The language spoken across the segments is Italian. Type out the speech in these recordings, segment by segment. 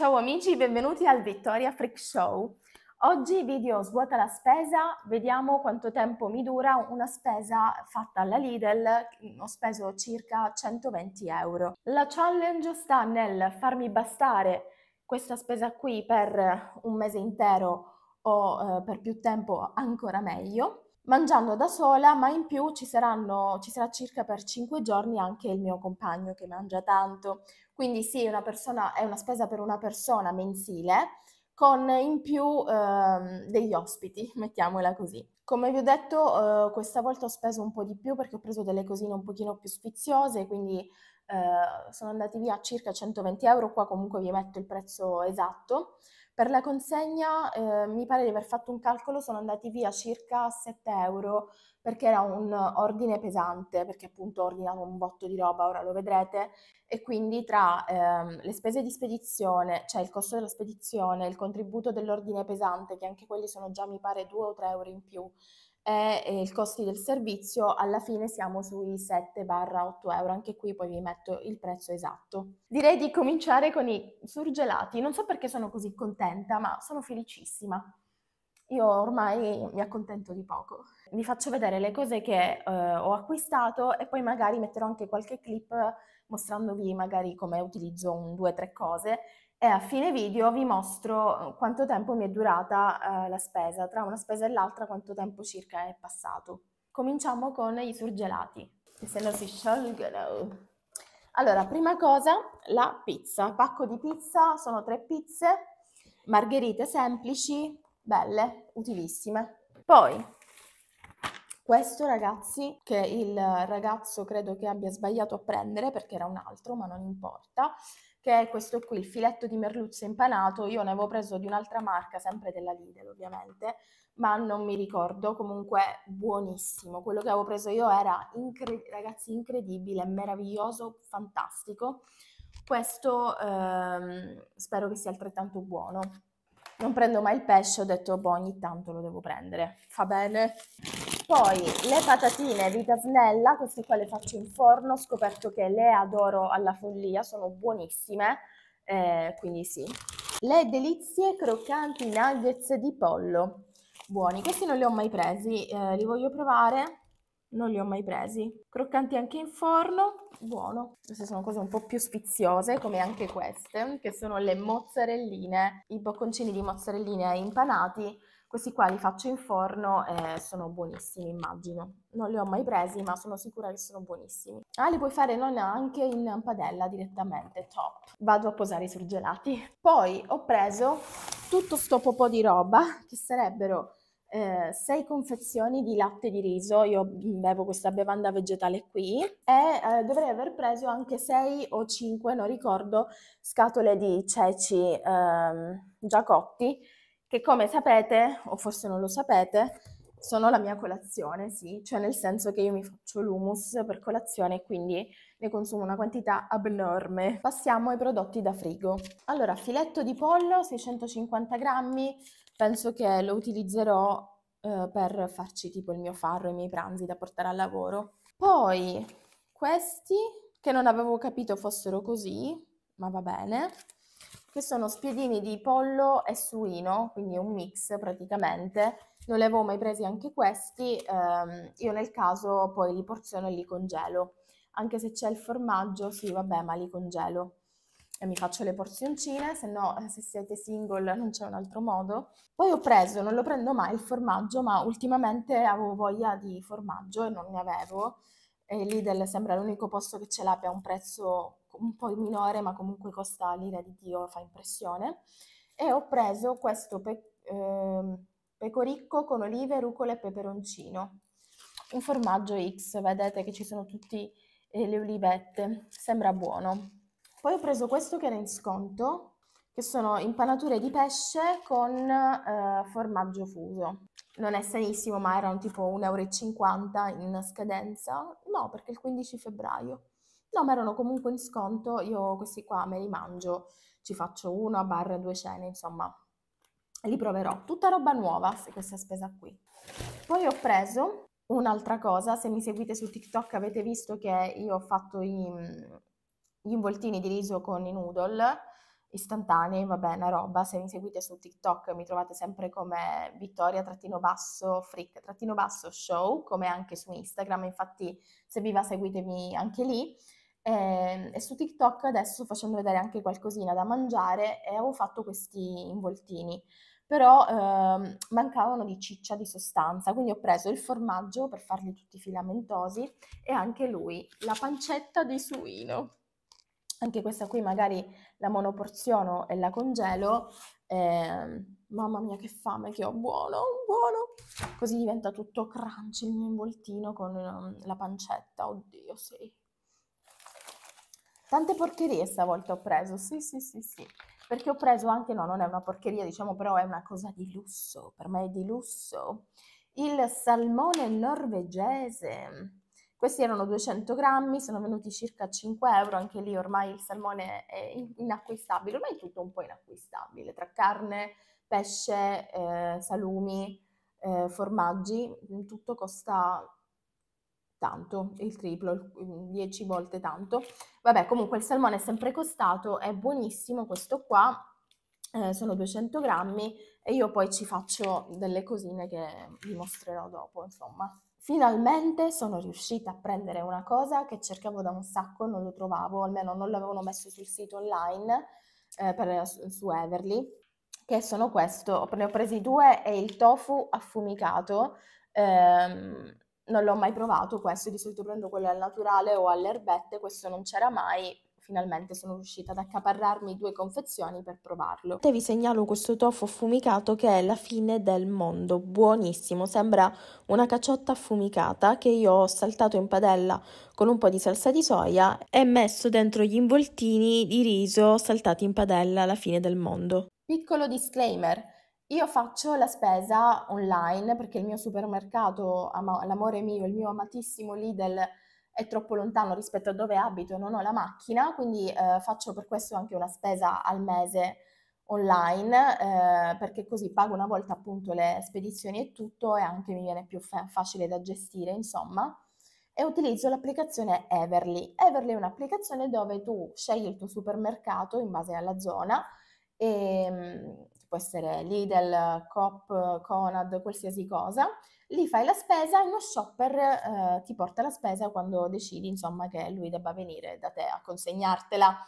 Ciao amici, benvenuti al Vittoria Freak Show. Oggi video svuota la spesa, vediamo quanto tempo mi dura una spesa fatta alla Lidl, ho speso circa 120 euro. La challenge sta nel farmi bastare questa spesa qui per un mese intero o eh, per più tempo ancora meglio mangiando da sola, ma in più ci, saranno, ci sarà circa per 5 giorni anche il mio compagno che mangia tanto. Quindi sì, una persona, è una spesa per una persona mensile con in più eh, degli ospiti, mettiamola così. Come vi ho detto, eh, questa volta ho speso un po' di più perché ho preso delle cosine un pochino più sfiziose, quindi eh, sono andati via circa 120 euro, qua comunque vi metto il prezzo esatto. Per la consegna eh, mi pare di aver fatto un calcolo, sono andati via circa 7 euro perché era un ordine pesante, perché appunto ho ordinato un botto di roba, ora lo vedrete, e quindi tra ehm, le spese di spedizione, cioè il costo della spedizione, il contributo dell'ordine pesante, che anche quelli sono già mi pare 2 o 3 euro in più, e, eh, i costi del servizio alla fine siamo sui 7-8 euro, anche qui poi vi metto il prezzo esatto. Direi di cominciare con i surgelati, non so perché sono così contenta ma sono felicissima. Io ormai mi accontento di poco. Vi faccio vedere le cose che eh, ho acquistato e poi magari metterò anche qualche clip mostrandovi magari come utilizzo un, due, tre cose e a fine video vi mostro eh, quanto tempo mi è durata eh, la spesa, tra una spesa e l'altra quanto tempo circa è passato. Cominciamo con i surgelati, che se no si sciolgono. Allora, prima cosa, la pizza. Pacco di pizza, sono tre pizze, margherite semplici, belle, utilissime. Poi, questo ragazzi, che il ragazzo credo che abbia sbagliato a prendere perché era un altro, ma non importa, che è questo qui, il filetto di merluzzo impanato, io ne avevo preso di un'altra marca, sempre della Lidl ovviamente, ma non mi ricordo, comunque buonissimo. Quello che avevo preso io era, incre- ragazzi, incredibile, meraviglioso, fantastico. Questo ehm, spero che sia altrettanto buono. Non prendo mai il pesce, ho detto, boh, ogni tanto lo devo prendere. Fa bene. Poi le patatine vita snella, queste qua le faccio in forno, ho scoperto che le adoro alla follia, sono buonissime, eh, quindi sì. Le delizie croccanti nuggets di pollo, buoni, questi non li ho mai presi, eh, li voglio provare, non li ho mai presi. Croccanti anche in forno, buono. Queste sono cose un po' più sfiziose, come anche queste, che sono le mozzarelline, i bocconcini di mozzarelline impanati questi qua li faccio in forno e sono buonissimi, immagino. Non li ho mai presi, ma sono sicura che sono buonissimi. Ah, li puoi fare non anche in padella direttamente, top. Vado a posare i surgelati. Poi ho preso tutto sto popò di roba, che sarebbero eh, sei confezioni di latte di riso, io bevo questa bevanda vegetale qui e eh, dovrei aver preso anche sei o cinque, non ricordo, scatole di ceci ehm, già cotti che come sapete, o forse non lo sapete, sono la mia colazione, sì, cioè nel senso che io mi faccio l'humus per colazione e quindi ne consumo una quantità abnorme. Passiamo ai prodotti da frigo. Allora, filetto di pollo, 650 grammi, penso che lo utilizzerò eh, per farci tipo il mio farro, i miei pranzi da portare al lavoro. Poi questi, che non avevo capito fossero così, ma va bene che sono spiedini di pollo e suino, quindi un mix praticamente. Non li avevo mai presi anche questi, ehm, io nel caso poi li porziono e li congelo. Anche se c'è il formaggio, sì vabbè, ma li congelo. E mi faccio le porzioncine, se no eh, se siete single non c'è un altro modo. Poi ho preso, non lo prendo mai il formaggio, ma ultimamente avevo voglia di formaggio e non ne avevo. E Lidl sembra l'unico posto che ce l'abbia a un prezzo un po' minore, ma comunque costa l'ira di Dio, fa impressione. E ho preso questo pe- eh, pecoricco con olive, rucola e peperoncino. Un formaggio X, vedete che ci sono tutte eh, le olivette, sembra buono. Poi ho preso questo che era in sconto, che sono impanature di pesce con eh, formaggio fuso. Non è sanissimo, ma erano tipo 1,50 euro in scadenza. No, perché il 15 febbraio. No, ma erano comunque in sconto, io questi qua me li mangio, ci faccio una barra due cene, insomma, li proverò. Tutta roba nuova, questa spesa qui. Poi ho preso un'altra cosa, se mi seguite su TikTok avete visto che io ho fatto i, gli involtini di riso con i noodle istantanei, va bene, roba, se mi seguite su TikTok mi trovate sempre come Vittoria-Basso Frick-Basso Show, come anche su Instagram, infatti se vi va seguitemi anche lì. E, ehm, e su TikTok adesso facendo vedere anche qualcosina da mangiare e avevo fatto questi involtini però eh, mancavano di ciccia, di sostanza, quindi ho preso il formaggio per farli tutti filamentosi e anche lui, la pancetta di suino. Anche questa qui magari la monoporziono e la congelo. Eh, mamma mia che fame che ho, buono, buono! Così diventa tutto crunchy il mio involtino con um, la pancetta, oddio sì. Tante porcherie stavolta ho preso, sì, sì, sì, sì. Perché ho preso anche, no, non è una porcheria, diciamo, però è una cosa di lusso, per me è di lusso. Il salmone norvegese. Questi erano 200 grammi, sono venuti circa 5 euro, anche lì ormai il salmone è inacquistabile, ormai è tutto un po' inacquistabile, tra carne, pesce, eh, salumi, eh, formaggi, tutto costa tanto, il triplo, 10 mm, volte tanto. Vabbè, comunque il salmone è sempre costato, è buonissimo questo qua, eh, sono 200 grammi e io poi ci faccio delle cosine che vi mostrerò dopo, insomma. Finalmente sono riuscita a prendere una cosa che cercavo da un sacco, non lo trovavo, almeno non l'avevano messo sul sito online eh, per, eh, su Everly, che sono questo, ne ho presi due, è il tofu affumicato, ehm, non l'ho mai provato questo, di solito prendo quello al naturale o alle erbette, questo non c'era mai, finalmente sono riuscita ad accaparrarmi due confezioni per provarlo. E vi segnalo questo tofu affumicato che è la fine del mondo, buonissimo, sembra una caciotta affumicata che io ho saltato in padella con un po' di salsa di soia e messo dentro gli involtini di riso saltati in padella, la fine del mondo. Piccolo disclaimer. Io faccio la spesa online perché il mio supermercato, l'amore mio, il mio amatissimo Lidl è troppo lontano rispetto a dove abito, e non ho la macchina, quindi eh, faccio per questo anche una spesa al mese online eh, perché così pago una volta appunto le spedizioni e tutto e anche mi viene più fa- facile da gestire, insomma. E utilizzo l'applicazione Everly. Everly è un'applicazione dove tu scegli il tuo supermercato in base alla zona e mm, può essere Lidl, Coop, Conad, qualsiasi cosa, lì fai la spesa e uno shopper eh, ti porta la spesa quando decidi insomma che lui debba venire da te a consegnartela.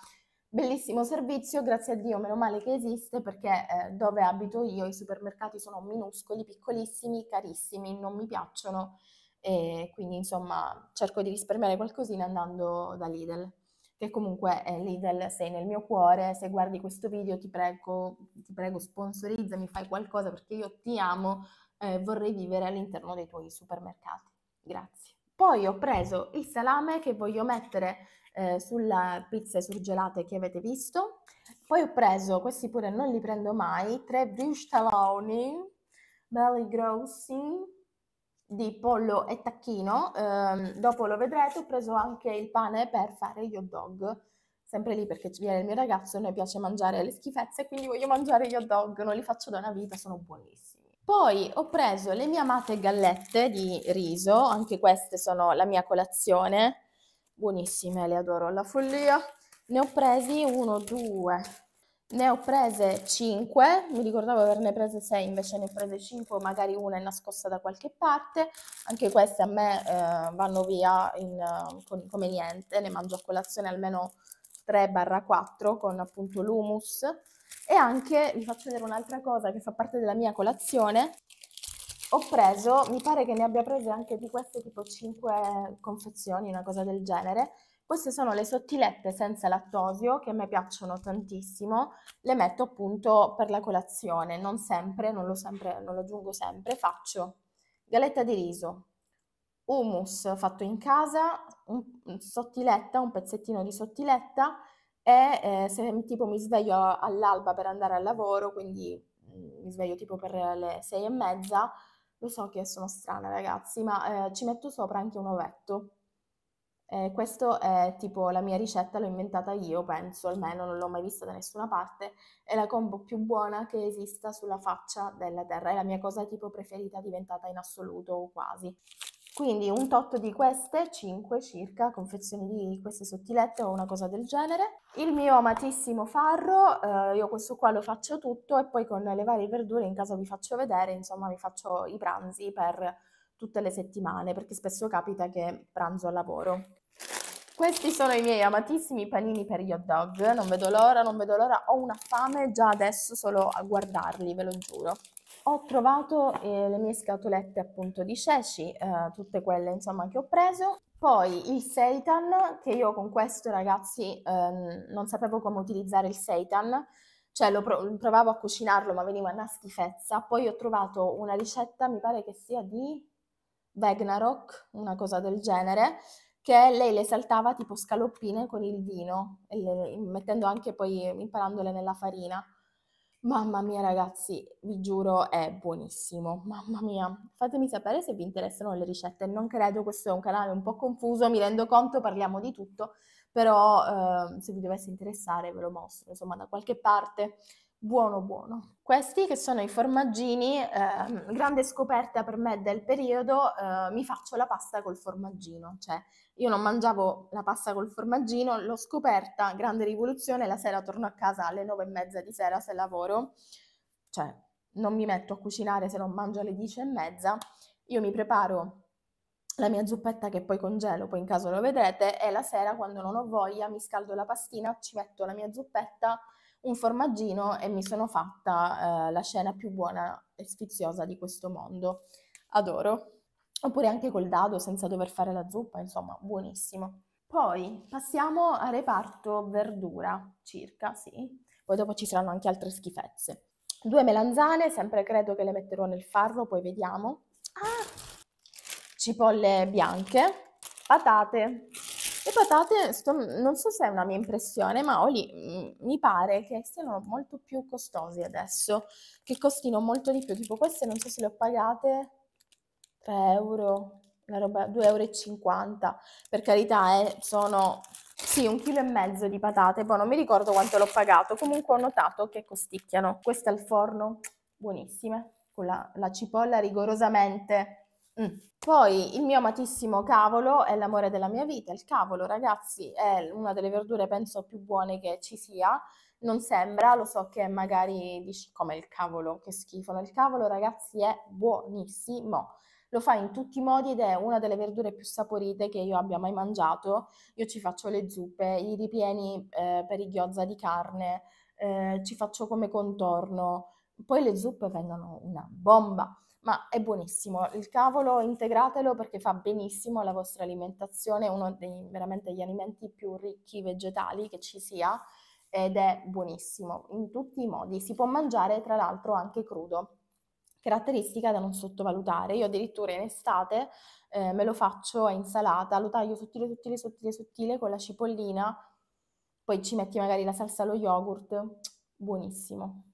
Bellissimo servizio, grazie a Dio, meno male che esiste perché eh, dove abito io i supermercati sono minuscoli, piccolissimi, carissimi, non mi piacciono e quindi insomma cerco di risparmiare qualcosina andando da Lidl che comunque eh, Lidl sei nel mio cuore, se guardi questo video ti prego, ti prego sponsorizzami, fai qualcosa perché io ti amo, eh, vorrei vivere all'interno dei tuoi supermercati. Grazie. Poi ho preso il salame che voglio mettere eh, sulla pizza e surgelate che avete visto. Poi ho preso, questi pure non li prendo mai, tre brioche taloni, belli grossi, di pollo e tacchino, ehm, dopo lo vedrete, ho preso anche il pane per fare gli hot dog, sempre lì perché ci viene il mio ragazzo e a noi piace mangiare le schifezze, quindi voglio mangiare gli hot dog, non li faccio da una vita, sono buonissimi. Poi ho preso le mie amate gallette di riso, anche queste sono la mia colazione, buonissime, le adoro alla follia. Ne ho presi uno, due, ne ho prese 5, mi ricordavo averne prese 6, invece ne ho prese 5, magari una è nascosta da qualche parte. Anche queste a me eh, vanno via in, eh, con, come niente, ne mangio a colazione almeno 3-4 con appunto l'humus. E anche, vi faccio vedere un'altra cosa che fa parte della mia colazione. Ho preso, mi pare che ne abbia prese anche di queste tipo 5 confezioni, una cosa del genere queste sono le sottilette senza lattosio che a me piacciono tantissimo, le metto appunto per la colazione, non sempre, non lo, sempre, non lo aggiungo sempre, faccio galetta di riso, hummus fatto in casa, un, sottiletta, un pezzettino di sottiletta e eh, se tipo mi sveglio all'alba per andare al lavoro, quindi mm, mi sveglio tipo per le sei e mezza, lo so che sono strana ragazzi, ma eh, ci metto sopra anche un ovetto eh, questo è tipo la mia ricetta, l'ho inventata io, penso, almeno non l'ho mai vista da nessuna parte, è la combo più buona che esista sulla faccia della terra, è la mia cosa tipo preferita diventata in assoluto o quasi. Quindi un tot di queste, 5 circa, confezioni di queste sottilette o una cosa del genere. Il mio amatissimo farro, eh, io questo qua lo faccio tutto e poi con le varie verdure in caso vi faccio vedere, insomma vi faccio i pranzi per tutte le settimane, perché spesso capita che pranzo al lavoro. Questi sono i miei amatissimi panini per gli hot dog, non vedo l'ora, non vedo l'ora, ho una fame già adesso solo a guardarli, ve lo giuro. Ho trovato eh, le mie scatolette appunto di ceci, eh, tutte quelle insomma che ho preso, poi il seitan, che io con questo ragazzi ehm, non sapevo come utilizzare il seitan, cioè lo pro provavo a cucinarlo ma veniva una schifezza, poi ho trovato una ricetta, mi pare che sia di Vegnarok, una cosa del genere, che lei le saltava tipo scaloppine con il vino, le, mettendo anche poi, imparandole nella farina. Mamma mia ragazzi, vi giuro è buonissimo, mamma mia. Fatemi sapere se vi interessano le ricette, non credo, questo è un canale un po' confuso, mi rendo conto, parliamo di tutto, però eh, se vi dovesse interessare ve lo mostro, insomma da qualche parte buono buono. Questi che sono i formaggini, eh, grande scoperta per me del periodo, eh, mi faccio la pasta col formaggino, cioè io non mangiavo la pasta col formaggino, l'ho scoperta, grande rivoluzione, la sera torno a casa alle nove e mezza di sera se lavoro, cioè non mi metto a cucinare se non mangio alle dieci e mezza, io mi preparo la mia zuppetta che poi congelo, poi in caso lo vedrete, e la sera quando non ho voglia mi scaldo la pastina, ci metto la mia zuppetta, un formaggino e mi sono fatta eh, la scena più buona e sfiziosa di questo mondo. Adoro. Oppure anche col dado senza dover fare la zuppa, insomma, buonissimo. Poi passiamo al reparto verdura, circa, sì. Poi dopo ci saranno anche altre schifezze. Due melanzane, sempre credo che le metterò nel farro, poi vediamo. Ah! Cipolle bianche, patate, le patate, sto, non so se è una mia impressione, ma Oli mm, mi pare che siano molto più costose adesso, che costino molto di più, tipo queste non so se le ho pagate 3 euro, la roba 2,50 euro, per carità eh, sono sì, un chilo e mezzo di patate, boh, non mi ricordo quanto l'ho pagato, comunque ho notato che costicchiano. Queste al forno, buonissime, con la, la cipolla rigorosamente Mm. Poi il mio amatissimo cavolo è l'amore della mia vita. Il cavolo, ragazzi, è una delle verdure penso più buone che ci sia. Non sembra, lo so che magari dici come il cavolo, che schifo. il cavolo, ragazzi, è buonissimo. Lo fa in tutti i modi ed è una delle verdure più saporite che io abbia mai mangiato. Io ci faccio le zuppe, i ripieni eh, per i ghiozza di carne, eh, ci faccio come contorno. Poi le zuppe vengono una bomba ma è buonissimo. Il cavolo integratelo perché fa benissimo alla vostra alimentazione, è uno dei veramente gli alimenti più ricchi vegetali che ci sia ed è buonissimo in tutti i modi. Si può mangiare tra l'altro anche crudo. Caratteristica da non sottovalutare. Io addirittura in estate eh, me lo faccio a insalata, lo taglio sottile, sottile, sottile, sottile con la cipollina, poi ci metti magari la salsa allo yogurt, buonissimo.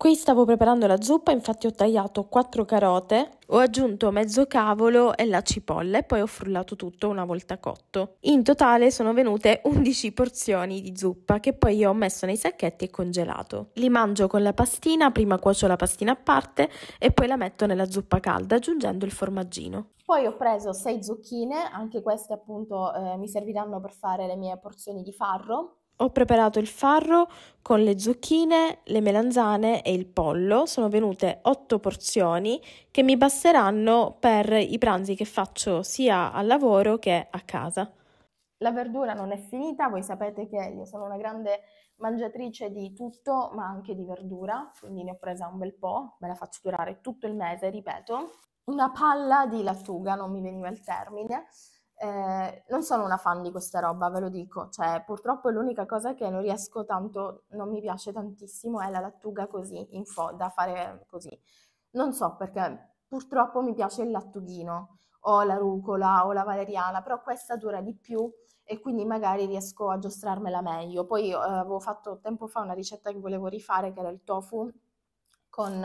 Qui stavo preparando la zuppa, infatti ho tagliato 4 carote, ho aggiunto mezzo cavolo e la cipolla e poi ho frullato tutto una volta cotto. In totale sono venute 11 porzioni di zuppa che poi ho messo nei sacchetti e congelato. Li mangio con la pastina, prima cuocio la pastina a parte e poi la metto nella zuppa calda aggiungendo il formaggino. Poi ho preso 6 zucchine, anche queste appunto eh, mi serviranno per fare le mie porzioni di farro ho preparato il farro con le zucchine, le melanzane e il pollo, sono venute 8 porzioni che mi basteranno per i pranzi che faccio sia al lavoro che a casa. La verdura non è finita, voi sapete che io sono una grande mangiatrice di tutto, ma anche di verdura, quindi ne ho presa un bel po', me la faccio durare tutto il mese, ripeto. Una palla di lattuga, non mi veniva il termine, eh, non sono una fan di questa roba, ve lo dico, cioè purtroppo l'unica cosa che non riesco tanto, non mi piace tantissimo è la lattuga così, in fo- da fare così. Non so perché purtroppo mi piace il lattughino o la rucola o la valeriana, però questa dura di più e quindi magari riesco a giostrarmela meglio. Poi eh, avevo fatto tempo fa una ricetta che volevo rifare che era il tofu con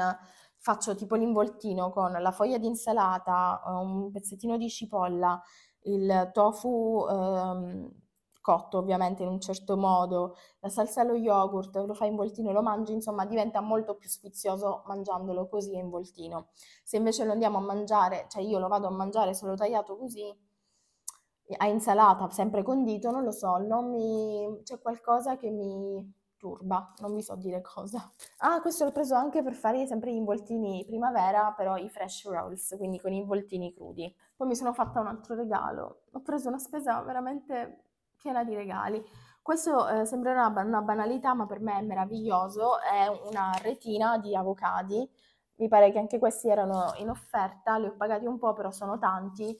faccio tipo l'involtino con la foglia di insalata, eh, un pezzettino di cipolla, il tofu ehm, cotto ovviamente in un certo modo, la salsa allo yogurt, lo fai in voltino e lo mangi, insomma diventa molto più sfizioso mangiandolo così in voltino. Se invece lo andiamo a mangiare, cioè io lo vado a mangiare solo tagliato così, a insalata, sempre condito, non lo so, non mi... c'è qualcosa che mi turba, non mi so dire cosa. Ah, questo l'ho preso anche per fare sempre gli involtini primavera, però i fresh rolls, quindi con i involtini crudi poi mi sono fatta un altro regalo. Ho preso una spesa veramente piena di regali. Questo eh, sembrerà una, una banalità, ma per me è meraviglioso. È una retina di avocati. Mi pare che anche questi erano in offerta, li ho pagati un po', però sono tanti.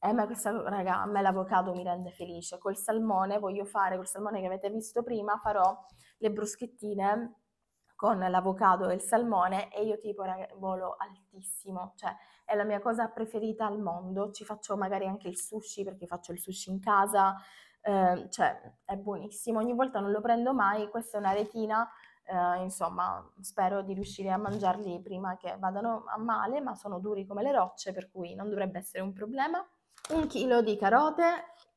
Eh, ma questa, raga, a me l'avocado mi rende felice. Col salmone voglio fare, col salmone che avete visto prima, farò le bruschettine con l'avocado e il salmone e io tipo volo altissimo, cioè è la mia cosa preferita al mondo, ci faccio magari anche il sushi perché faccio il sushi in casa, eh, cioè è buonissimo, ogni volta non lo prendo mai, questa è una retina, eh, insomma spero di riuscire a mangiarli prima che vadano a male, ma sono duri come le rocce per cui non dovrebbe essere un problema. Un chilo di carote,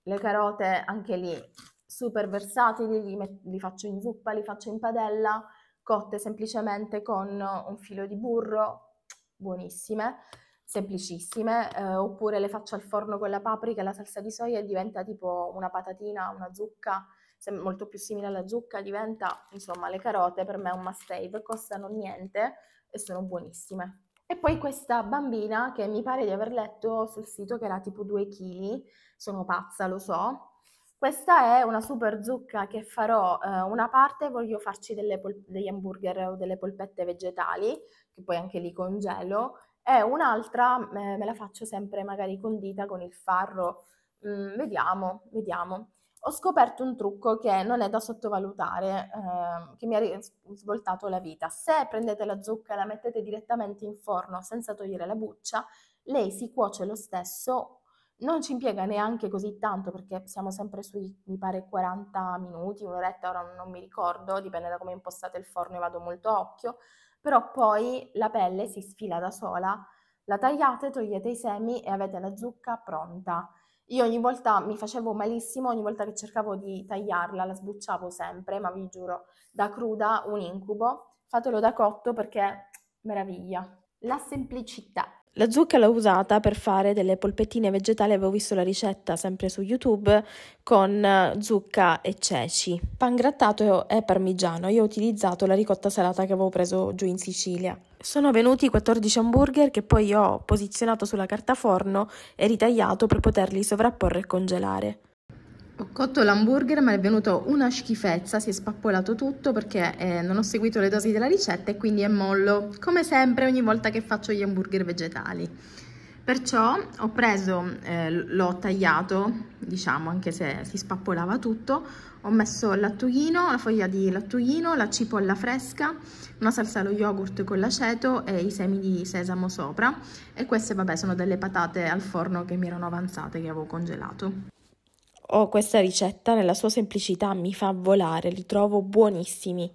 le carote anche lì super versatili, li, met- li faccio in zuppa, li faccio in padella, cotte semplicemente con eh, un filo di burro, buonissime, semplicissime, eh, oppure le faccio al forno con la paprika e la salsa di soia e diventa tipo una patatina, una zucca, molto più simile alla zucca, diventa insomma le carote per me è un must save, costano niente e sono buonissime. E poi questa bambina che mi pare di aver letto sul sito che era tipo 2 kg, sono pazza, lo so, questa è una super zucca che farò eh, una parte, voglio farci pol- degli hamburger o delle polpette vegetali, che poi anche li congelo, e un'altra eh, me la faccio sempre magari condita con il farro. Mm, vediamo, vediamo. Ho scoperto un trucco che non è da sottovalutare, eh, che mi ha svoltato la vita. Se prendete la zucca e la mettete direttamente in forno senza togliere la buccia, lei si cuoce lo stesso non ci impiega neanche così tanto perché siamo sempre sui, mi pare, 40 minuti, un'oretta, ora non mi ricordo, dipende da come impostate il forno, e vado molto a occhio, però poi la pelle si sfila da sola, la tagliate, togliete i semi e avete la zucca pronta. Io ogni volta mi facevo malissimo, ogni volta che cercavo di tagliarla la sbucciavo sempre, ma vi giuro, da cruda un incubo. Fatelo da cotto perché meraviglia. La semplicità la zucca l'ho usata per fare delle polpettine vegetali, avevo visto la ricetta sempre su YouTube con eh, zucca e ceci. Pan grattato e parmigiano, io ho utilizzato la ricotta salata che avevo preso giù in Sicilia. Sono venuti 14 hamburger che poi ho posizionato sulla carta forno e ritagliato per poterli sovrapporre e congelare. Ho cotto l'hamburger ma è venuto una schifezza, si è spappolato tutto perché eh, non ho seguito le dosi della ricetta e quindi è mollo, come sempre ogni volta che faccio gli hamburger vegetali. Perciò ho preso, eh, l'ho tagliato, diciamo anche se si spappolava tutto, ho messo lattughino, la foglia di lattughino, la cipolla fresca, una salsa allo yogurt con l'aceto e i semi di sesamo sopra e queste vabbè sono delle patate al forno che mi erano avanzate che avevo congelato. Oh, questa ricetta nella sua semplicità mi fa volare, li trovo buonissimi.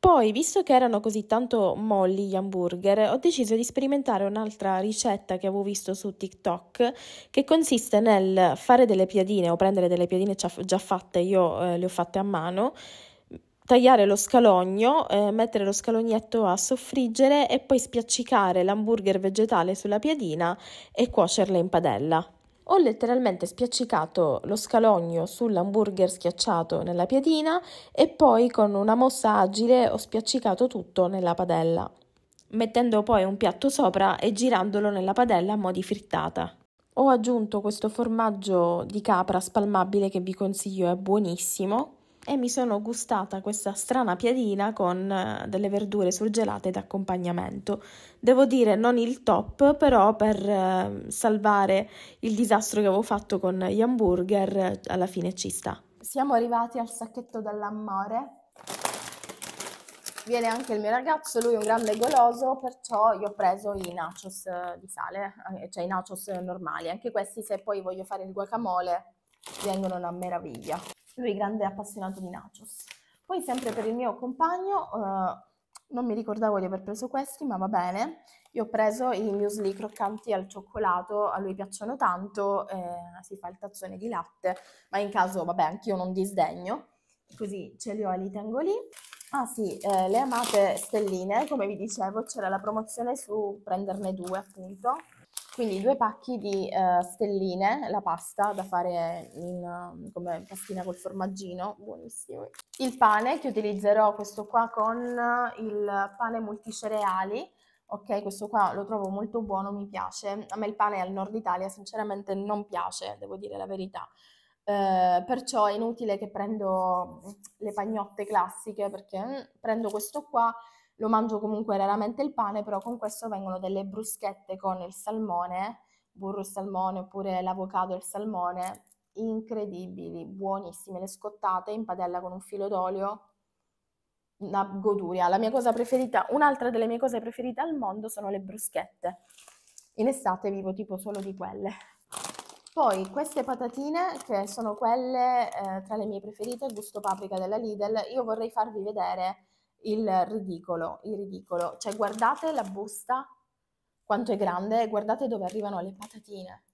Poi, visto che erano così tanto molli gli hamburger, ho deciso di sperimentare un'altra ricetta che avevo visto su TikTok, che consiste nel fare delle piadine o prendere delle piadine già fatte, io eh, le ho fatte a mano, tagliare lo scalogno, eh, mettere lo scalognetto a soffriggere e poi spiaccicare l'hamburger vegetale sulla piadina e cuocerla in padella. Ho letteralmente spiaccicato lo scalogno sull'hamburger schiacciato nella piadina e poi con una mossa agile ho spiaccicato tutto nella padella, mettendo poi un piatto sopra e girandolo nella padella a mo' di frittata. Ho aggiunto questo formaggio di capra spalmabile che vi consiglio, è buonissimo, e mi sono gustata questa strana piadina con eh, delle verdure surgelate d'accompagnamento. Devo dire non il top, però per eh, salvare il disastro che avevo fatto con gli hamburger eh, alla fine ci sta. Siamo arrivati al sacchetto dall'amore. Viene anche il mio ragazzo, lui è un grande goloso, perciò io ho preso i nachos di sale, cioè i nachos normali. Anche questi se poi voglio fare il guacamole vengono una meraviglia lui grande appassionato di nachos. Poi sempre per il mio compagno, uh, non mi ricordavo di aver preso questi, ma va bene, io ho preso i muesli croccanti al cioccolato, a lui piacciono tanto, eh, si fa il tazzone di latte, ma in caso, vabbè, anch'io non disdegno, così ce li ho e li tengo lì. Ah sì, eh, le amate stelline, come vi dicevo, c'era la promozione su prenderne due appunto, quindi due pacchi di uh, stelline, la pasta da fare in, eh, come pastina col formaggino, buonissimo. Il pane che utilizzerò questo qua con eh, il pane multicereali, ok? Questo qua lo trovo molto buono, mi piace. A me il pane al nord Italia sinceramente non piace, devo dire la verità. Eh, perciò è inutile che prendo le pagnotte classiche perché mm, prendo questo qua lo mangio comunque raramente il pane, però con questo vengono delle bruschette con il salmone, burro e salmone oppure l'avocado e il salmone, incredibili, buonissime, le scottate in padella con un filo d'olio, una goduria. La mia cosa preferita, un'altra delle mie cose preferite al mondo sono le bruschette. In estate vivo tipo solo di quelle. Poi queste patatine, che sono quelle eh, tra le mie preferite, gusto paprika della Lidl, io vorrei farvi vedere il ridicolo, il ridicolo. Cioè guardate la busta, quanto è grande, guardate dove arrivano le patatine.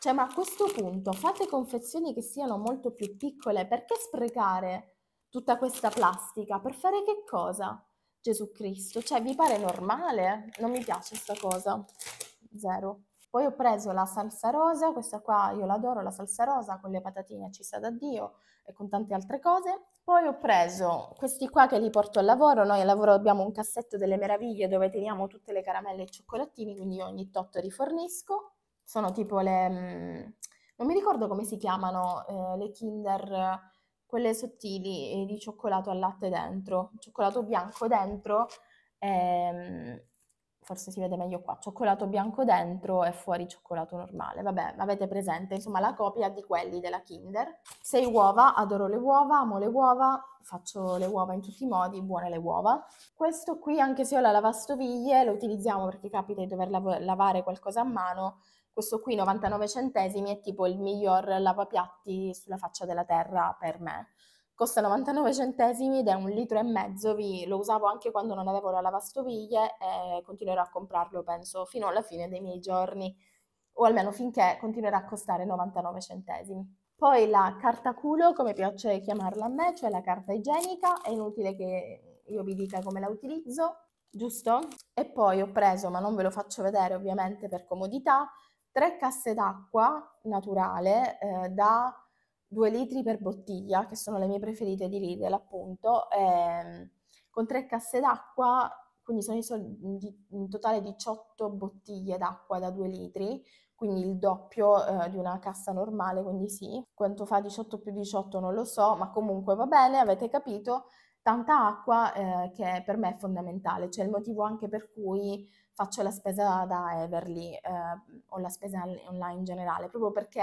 Cioè ma a questo punto fate confezioni che siano molto più piccole, perché sprecare tutta questa plastica? Per fare che cosa? Gesù Cristo, cioè vi pare normale? Non mi piace questa cosa, zero. Poi ho preso la salsa rosa, questa qua io l'adoro, la salsa rosa con le patatine ci sa da Dio e con tante altre cose. Poi ho preso questi qua che li porto al lavoro, noi al lavoro abbiamo un cassetto delle meraviglie dove teniamo tutte le caramelle e i cioccolattini, quindi io ogni tot rifornisco, sono tipo le, mm, non mi ricordo come si chiamano, eh, le Kinder, quelle sottili di cioccolato al latte dentro, cioccolato bianco dentro, ehm, forse si vede meglio qua, cioccolato bianco dentro e fuori cioccolato normale. Vabbè, avete presente, insomma, la copia di quelli della Kinder. 6 uova, adoro le uova, amo le uova, faccio le uova in tutti i modi, buone le uova. Questo qui, anche se ho la lavastoviglie, lo utilizziamo perché capita di dover lav- lavare qualcosa a mano. Questo qui, 99 centesimi, è tipo il miglior lavapiatti sulla faccia della terra per me costa 99 centesimi ed è un litro e mezzo, vi, lo usavo anche quando non avevo la lavastoviglie e continuerò a comprarlo penso fino alla fine dei miei giorni o almeno finché continuerà a costare 99 centesimi. Poi la carta culo, come piace chiamarla a me, cioè la carta igienica, è inutile che io vi dica come la utilizzo, giusto? E poi ho preso, ma non ve lo faccio vedere ovviamente per comodità, tre casse d'acqua naturale eh, da 2 litri per bottiglia, che sono le mie preferite di Lidl appunto, ehm, con tre casse d'acqua, quindi sono in totale 18 bottiglie d'acqua da 2 litri, quindi il doppio eh, di una cassa normale, quindi sì. Quanto fa 18 più 18 non lo so, ma comunque va bene, avete capito, tanta acqua eh, che per me è fondamentale, cioè il motivo anche per cui faccio la spesa da Everly eh, o la spesa online in generale, proprio perché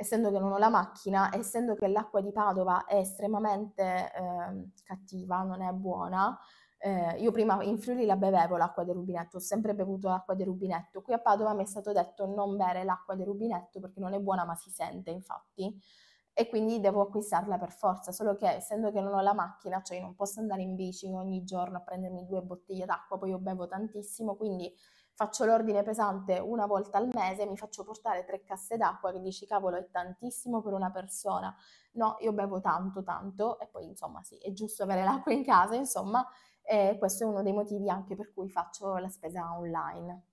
essendo che non ho la macchina, essendo che l'acqua di Padova è estremamente eh, cattiva, non è buona, eh, io prima in Friuli la bevevo l'acqua del rubinetto, ho sempre bevuto l'acqua del rubinetto, qui a Padova mi è stato detto non bere l'acqua del rubinetto perché non è buona ma si sente infatti e quindi devo acquistarla per forza, solo che essendo che non ho la macchina, cioè non posso andare in bici ogni giorno a prendermi due bottiglie d'acqua, poi io bevo tantissimo, quindi faccio l'ordine pesante una volta al mese, mi faccio portare tre casse d'acqua che dici cavolo è tantissimo per una persona. No, io bevo tanto, tanto e poi insomma sì, è giusto avere l'acqua in casa, insomma, e questo è uno dei motivi anche per cui faccio la spesa online.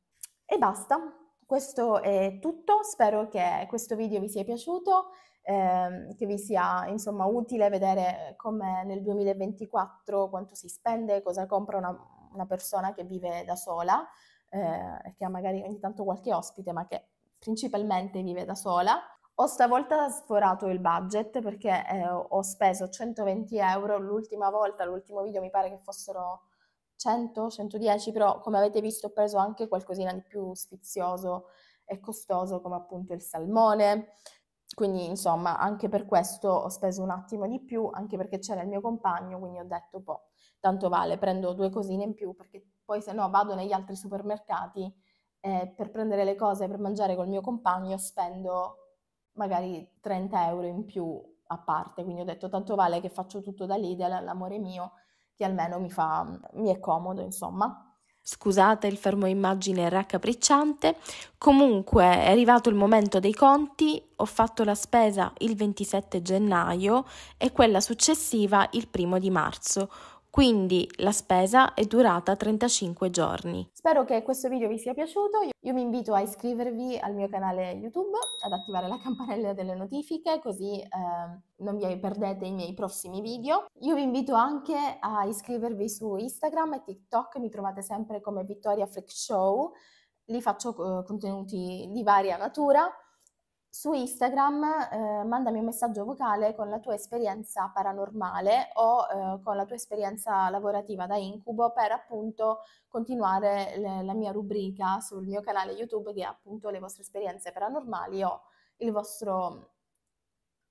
E basta, questo è tutto, spero che questo video vi sia piaciuto. Ehm, che vi sia insomma utile vedere come nel 2024 quanto si spende, cosa compra una, una persona che vive da sola, eh, che ha magari ogni tanto qualche ospite, ma che principalmente vive da sola. Ho stavolta sforato il budget perché eh, ho speso 120 euro l'ultima volta, l'ultimo video mi pare che fossero 100, 110, però come avete visto ho preso anche qualcosina di più sfizioso e costoso come appunto il salmone. Quindi insomma anche per questo ho speso un attimo di più, anche perché c'era il mio compagno, quindi ho detto, boh, tanto vale, prendo due cosine in più perché poi se no vado negli altri supermercati eh, per prendere le cose per mangiare col mio compagno spendo magari 30 euro in più a parte, quindi ho detto tanto vale che faccio tutto da Lidl dall'amore mio, che almeno mi, fa, mi è comodo, insomma. Scusate il fermo immagine raccapricciante. Comunque è arrivato il momento dei conti, ho fatto la spesa il 27 gennaio e quella successiva il primo di marzo quindi la spesa è durata 35 giorni. Spero che questo video vi sia piaciuto, io vi invito a iscrivervi al mio canale YouTube, ad attivare la campanella delle notifiche così eh, non vi perdete i miei prossimi video. Io vi invito anche a iscrivervi su Instagram e TikTok, mi trovate sempre come Vittoria Freak Show, lì faccio eh, contenuti di varia natura su Instagram eh, mandami un messaggio vocale con la tua esperienza paranormale o eh, con la tua esperienza lavorativa da incubo per appunto continuare le, la mia rubrica sul mio canale YouTube che è appunto le vostre esperienze paranormali o il vostro...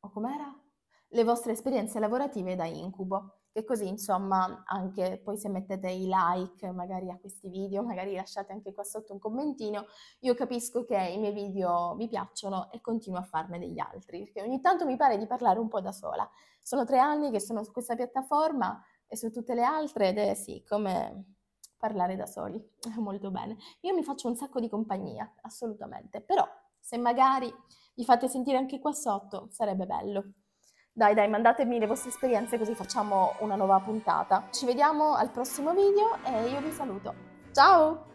o com'era? Le vostre esperienze lavorative da incubo che così insomma anche poi se mettete i like magari a questi video, magari lasciate anche qua sotto un commentino, io capisco che i miei video vi piacciono e continuo a farne degli altri, perché ogni tanto mi pare di parlare un po' da sola. Sono tre anni che sono su questa piattaforma e su tutte le altre ed è sì, come parlare da soli, molto bene. Io mi faccio un sacco di compagnia, assolutamente, però se magari vi fate sentire anche qua sotto sarebbe bello. Dai, dai, mandatemi le vostre esperienze così facciamo una nuova puntata. Ci vediamo al prossimo video e io vi saluto. Ciao!